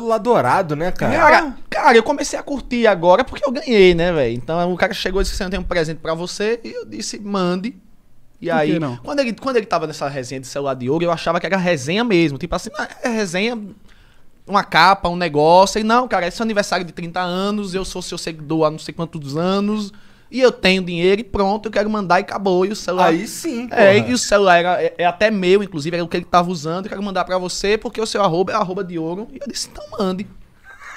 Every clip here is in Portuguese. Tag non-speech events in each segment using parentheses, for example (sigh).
celular dourado, né, cara? cara? Cara, eu comecei a curtir agora porque eu ganhei, né, velho? Então o cara chegou e disse que você não tem um presente pra você e eu disse, mande. E aí, não? quando ele, quando ele tava nessa resenha de celular de ouro, eu achava que era resenha mesmo. Tipo assim, ah, é resenha, uma capa, um negócio. E não, cara, esse é seu aniversário de 30 anos, eu sou seu seguidor há não sei quantos anos e eu tenho dinheiro e pronto, eu quero mandar e acabou. E o celular. Aí sim. É, porra. e o celular era, é, é, até meu, inclusive, era o que ele tava usando, eu quero mandar para você, porque o seu arroba é arroba de ouro. E eu disse, então mande.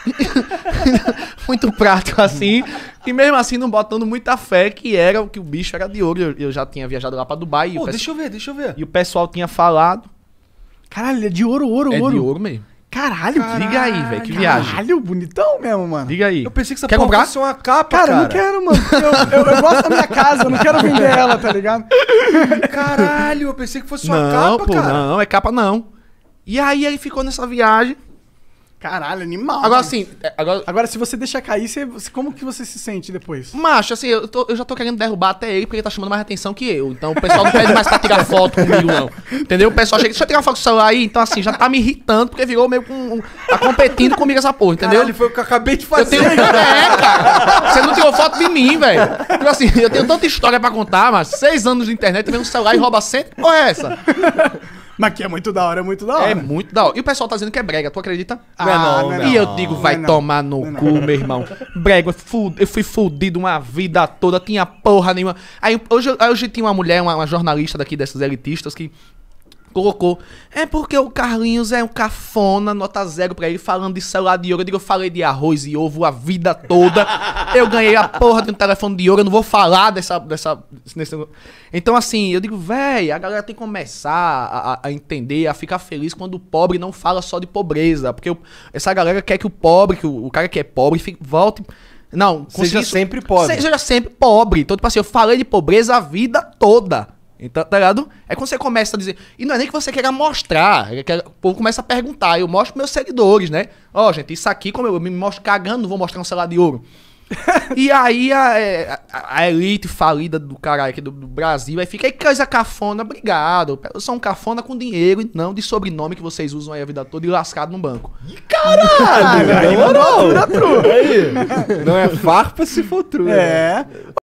(laughs) muito prático assim. E mesmo assim, não botando muita fé que era o que o bicho era de ouro. Eu, eu já tinha viajado lá pra Dubai. Pô, deixa eu ver, deixa eu ver. E o pessoal tinha falado. Caralho, é de ouro, ouro, é ouro. É de ouro mesmo. Caralho, Caralho liga aí, velho, que viagem. Caralho, bonitão mesmo, mano. Liga aí. Eu pensei que você Quer comprar? uma capa, cara. Cara, não quero, mano. Eu, eu, eu, gosto da minha casa, eu não quero vender ela, tá ligado? (laughs) Caralho, eu pensei que fosse uma não, capa, pô, cara. Não, é capa não. E aí ele ficou nessa viagem. Caralho, animal. Agora mano. assim, agora... agora se você deixar cair, você, como que você se sente depois? Macho, assim, eu, tô, eu, já tô querendo derrubar até ele porque ele tá chamando mais atenção que eu. Então o pessoal não pede mais pra tirar foto comigo, não. Entendeu? O pessoal chega, deixa eu tirar foto com o celular aí. Então assim, já tá me irritando porque virou meio com. Um, tá competindo comigo essa porra, entendeu? Ele foi o que eu acabei de fazer. Eu tenho... (laughs) É, cara. Você não tirou foto de mim, velho. Então assim, eu tenho tanta história pra contar, mas seis anos de internet, vendo um celular e rouba cento. Porra, é essa? Mas que é muito da hora, é muito da hora. É muito da hora. E o pessoal tá dizendo que é brega, tu acredita? Ah, não, não, é ah, não, E eu digo, é vai tomar no é cu, meu irmão. Brega, eu fui fudido uma vida toda, tinha porra nenhuma. Aí hoje, hoje tinha uma mulher, uma, uma jornalista daqui dessas elitistas, que colocou. É porque o Carlinhos é um cafona, nota zero pra ele, falando de celular de ouro. Eu digo, eu falei de arroz e ovo a vida toda. eu ganhei a porra de um telefone de ouro, eu não vou falar dessa. dessa nesse... Então, assim, eu digo, véi, a galera tem que começar a, a, entender, a ficar feliz quando o pobre não fala só de pobreza. Porque eu, essa galera quer que o pobre, que o, o cara que é pobre, fique, volte. Não, seja sempre pobre. Seja sempre pobre. Então, tipo assim, eu falei de pobreza a vida toda. Então, tá ligado? É quando você começa a dizer. E não é nem que você queira mostrar. É que o povo começa a perguntar. Eu mostro pros meus seguidores, né? Ó, oh, gente, isso aqui, como eu, eu me mostro cagando, não vou mostrar um celular de ouro. (laughs) e aí a, é, a, a, elite falida do caralho aqui do, do, Brasil aí fica aí coisa cafona, obrigado. Eu sou um cafona com dinheiro e não de sobrenome que vocês usam aí a vida toda e lascado no banco. Caralho! não, é não é farpa se for true. É. Né?